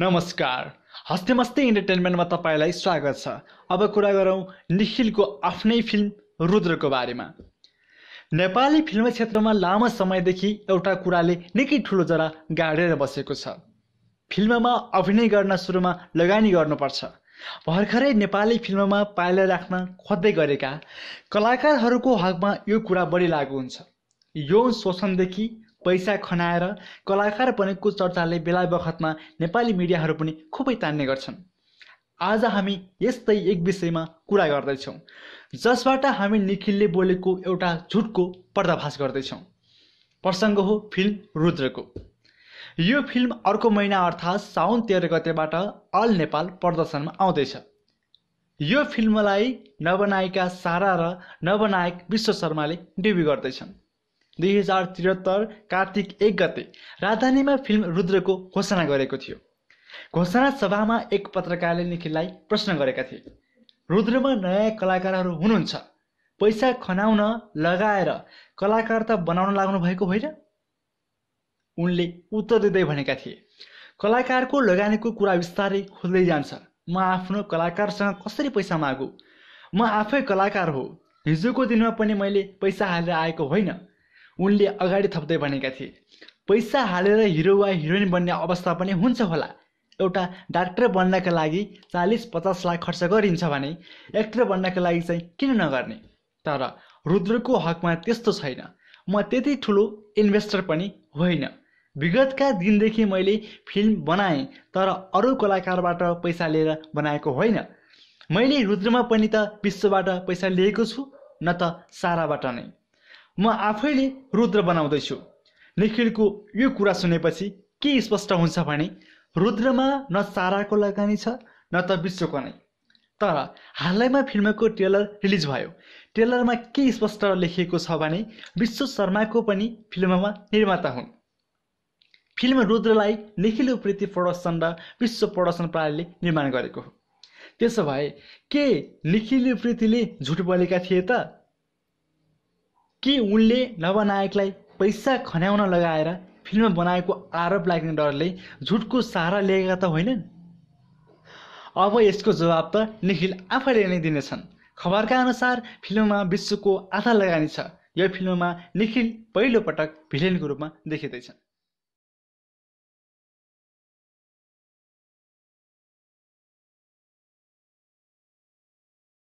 नमस्कार हस्ते मस्ते इन्टरटेनमेन्टमा तपाईँलाई स्वागत छ अब कुरा गरौँ निखिलको आफ्नै फिल्म रुद्रको बारेमा नेपाली फिल्म क्षेत्रमा लामो समयदेखि एउटा कुराले निकै ठुलो जरा गाडेर बसेको छ फिल्ममा अभिनय गर्न सुरुमा लगानी गर्नुपर्छ भर्खरै नेपाली फिल्ममा पाइला राख्न खोज्दै गरेका कलाकारहरूको हकमा यो कुरा बढी लागु हुन्छ यौन शोषणदेखि पैसा खनाएर कलाकार बनेको चर्चाले बेला बखतमा नेपाली मिडियाहरू पनि खुबै तान्ने गर्छन् आज हामी यस्तै एक विषयमा कुरा गर्दैछौँ जसबाट हामी निखिलले बोलेको एउटा झुटको पर्दाभास गर्दैछौँ प्रसङ्ग हो फिल्म रुद्रको यो फिल्म अर्को महिना अर्थात् साउन तेह्र गतेबाट अल नेपाल प्रदर्शनमा आउँदैछ यो फिल्मलाई नवनायिका सारा र नवनायक विश्व शर्माले डेब्यू गर्दैछन् दुई हजार त्रिहत्तर कार्तिक एक गते राजधानीमा फिल्म रुद्रको घोषणा गरेको थियो घोषणा सभामा एक पत्रकारले निखिललाई प्रश्न गरेका थिए रुद्रमा नयाँ कलाकारहरू हुनुहुन्छ पैसा खनाउन लगाएर कलाकार त बनाउन लाग्नु भएको होइन उनले उत्तर दिँदै भनेका थिए कलाकारको लगानीको कुरा बिस्तारै खोज्दै जान्छ म आफ्नो कलाकारसँग कसरी पैसा मागु म आफै कलाकार हो हिजोको दिनमा पनि मैले पैसा हालेर आएको होइन उनले अगाडि थप्दै भनेका थिए पैसा हालेर हिरो वा हिरोइन बन्ने अवस्था पनि हुन्छ होला एउटा डाक्टर बन्नका लागि चालिस पचास लाख खर्च गरिन्छ भने एक्टर बन्नका लागि चाहिँ किन नगर्ने तर रुद्रको हकमा त्यस्तो छैन म त्यति ठुलो इन्भेस्टर पनि होइन विगतका दिनदेखि मैले फिल्म बनाएँ तर अरू कलाकारबाट पैसा लिएर बनाएको होइन मैले रुद्रमा पनि त विश्वबाट पैसा लिएको छु न त साराबाट नै म आफैले रुद्र बनाउँदैछु निखिलको यो कुरा सुनेपछि के स्पष्ट हुन्छ भने रुद्रमा न चाराको लगानी छ न त विश्वको नै तर हालैमा फिल्मको ट्रेलर रिलिज भयो ट्रेलरमा के स्पष्ट लेखिएको छ भने विश्व शर्माको पनि फिल्ममा निर्माता हुन् फिल्म रुद्रलाई निखिल प्रीति प्रडक्सन र विश्व प्रडक्सन प्रणालीले निर्माण गरेको हो त्यसो भए के निखिल प्रीतिले झुट बोलेका थिए त के उनले नवनायकलाई पैसा खन्याउन लगाएर फिल्म बनाएको आरोप लाग्ने डरले झुटको सहारा लिएका त होइनन् अब यसको जवाब त निखिल आफैले नै दिनेछन् खबरका अनुसार फिल्ममा विश्वको आधा लगानी छ यो फिल्ममा निखिल पहिलोपटक भिलेनको रूपमा देखिँदैछन्